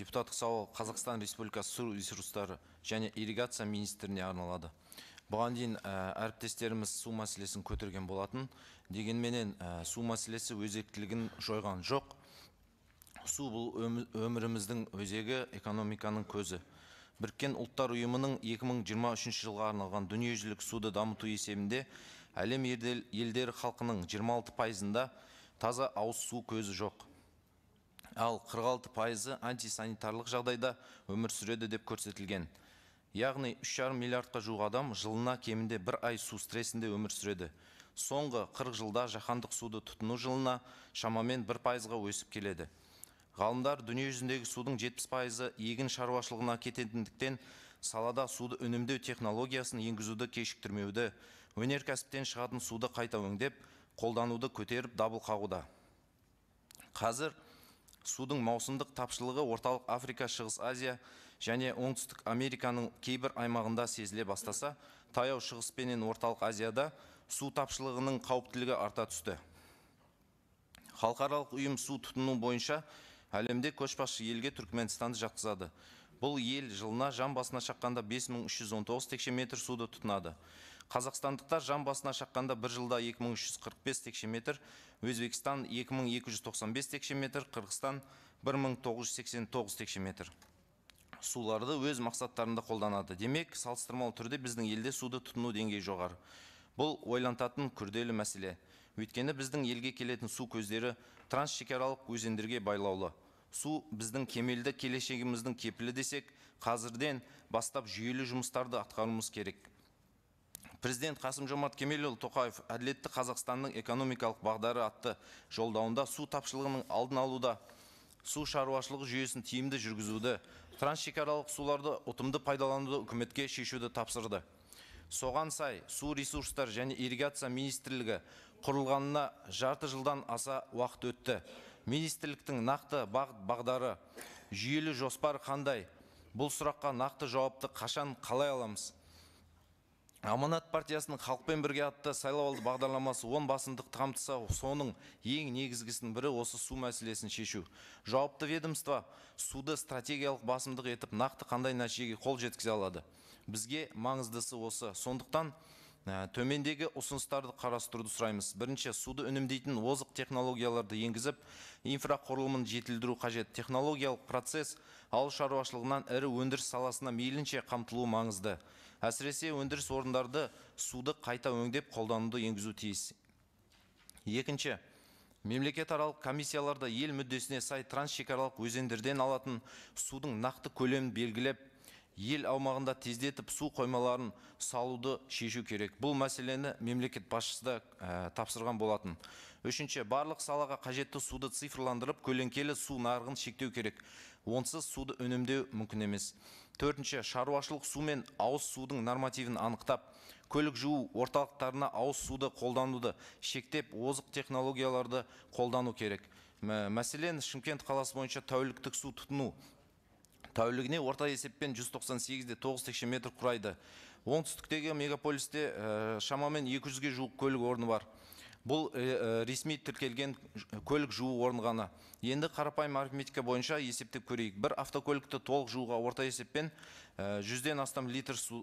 депутаттық сауал қазақстан республикасы су ресурстары және ирригация министріне арналады бұған дейін ә, әріптестеріміз су мәселесін көтерген болатын дегенменен ә, су мәселесі өзектілігін жойған жоқ су бұл өміріміздің өзегі экономиканың көзі біріккен ұлттар ұйымының 2023 жылға арналған дүниежүзілік суды дамыту есебінде әлем елдері халқының 26 пайызында таза ауыз су көзі жоқ ал қырық пайызы антисанитарлық жағдайда өмір сүреді деп көрсетілген яғни үш жарым миллиардқа жуық адам жылына кемінде бір ай су стрессінде өмір сүреді соңғы қырық жылда жаһандық суды тұтыну жылына шамамен бір пайызға өсіп келеді ғалымдар дүние жүзіндегі судың жетпіс пайызы егін шаруашылығына кететіндіктен салада суды үнемдеу технологиясын енгізуді кешіктірмеуді өнеркәсіптен шығатын суды қайта өңдеп қолдануды көтеріп дабыл қағуда қазір судың маусымдық тапшылығы орталық африка шығыс азия және оңтүстік американың кейбір аймағында сезіле бастаса таяу шығыс пенен орталық азияда су тапшылығының қауіптілігі арта түсті халықаралық ұйым су тұтыну бойынша әлемде көшбасшы елге түркіменстанды жатқызады бұл ел жылына жан басына шаққанда 5319 текше метр суды тұтынады қазақстандықтар жан басына шаққанда бір жылда екі мың үш жүз қырық бес текше метр өзбекстан екі мың текше метр қырғызстан бір мың текше метр суларды өз мақсаттарында қолданады демек салыстырмалы түрде біздің елде суды тұтыну деңгейі жоғары бұл ойлантатын күрделі мәселе өйткені біздің елге келетін су көздері трансшекаралық өзендерге байлаулы су біздің кемелді келешегіміздің кепілі десек қазірден бастап жүйелі жұмыстарды атқаруымыз керек президент қасым жомарт кемелұлы тоқаев әділетті қазақстанның экономикалық бағдары атты жолдауында су тапшылығының алдын алуда су шаруашылығы жүйесін тиімді жүргізуді трансшекаралық суларды ұтымды пайдалануды үкіметке шешуді тапсырды соған сай су ресурстар және ирригация министрлігі құрылғанына жарты жылдан аса уақыт өтті министрліктің нақты бағыт бағдары жүйелі жоспар қандай бұл сұраққа нақты жауапты қашан қалай аламыз аманат партиясының халықпен бірге атты алды бағдарламасы оң басымдықты қамтыса соның ең негізгісінің бірі осы су мәселесін шешу жауапты ведомство суды стратегиялық басымдық етіп нақты қандай нәтижеге қол жеткізе алады бізге маңыздысы осы сондықтан ә, төмендегі ұсыныстарды қарастыруды сұраймыз бірінші суды үнемдейтін озық технологияларды енгізіп инфрақұрылымын жетілдіру қажет технологиялық процесс ауыл шаруашылығынан ірі өндіріс саласына мейлінше қамтылуы маңызды әсіресе өндіріс орындарды суды қайта өңдеп қолдануды енгізу тиіс екінші мемлекетаралық комиссияларда ел мүддесіне сай трансшекаралық өзендерден алатын судың нақты көлемін белгілеп ел аумағында тездетіп су қоймаларын салуды шешу керек бұл мәселені мемлекет басшысы да ә, тапсырған болатын үшінші барлық салаға қажетті суды цифрландырып көлеңкелі су нарығын шектеу керек онсыз суды үнемдеу мүмкін емес төртінші шаруашылық су мен ауыз судың нормативін анықтап көлік жуу орталықтарына ауыз суды қолдануды шектеп озық технологияларды қолдану керек мәселен шымкент қаласы бойынша тәуліктік су тұтыну тәулігіне орта есеппен 198-де 9 текше метр құрайды оңтүстіктегі мегаполисте э, шамамен 200-ге жуық көлік орны бар бұл э, э, ресми тіркелген көлік жуу орны ғана енді қарапайым арифметика бойынша есептеп көрейік бір автокөлікті толық жууға орта есеппен жүзден астам литр су,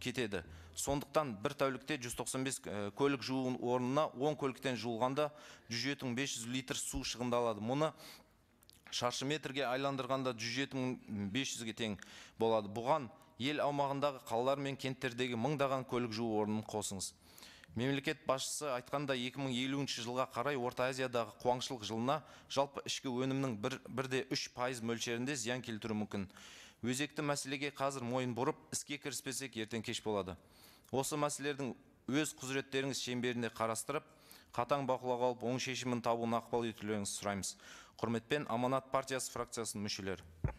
кетеді сондықтан бір тәулікте 195 көлік жуу орнына 10 көліктен жуылғанда жүз литр су шығындалады мұны шаршы метрге айландырғанда жүз ге мың тең болады бұған ел аумағындағы қалалар мен кенттердегі мыңдаған көлік жуу орнын қосыңыз мемлекет басшысы айтқандай екі жылға қарай орта азиядағы қуаңшылық жылына жалпы ішкі өнімнің бір, бірде үш пайыз мөлшерінде зиян келтіру мүмкін өзекті мәселеге қазір мойын бұрып іске кіріспесек ертең кеш болады осы мәселелердің өз құзыреттеріңіз шеңберінде қарастырып қатаң бақылауға алып оң шешімін табуына ықпал етулеріңізді сұраймыз құрметпен аманат партиясы фракциясының мүшелері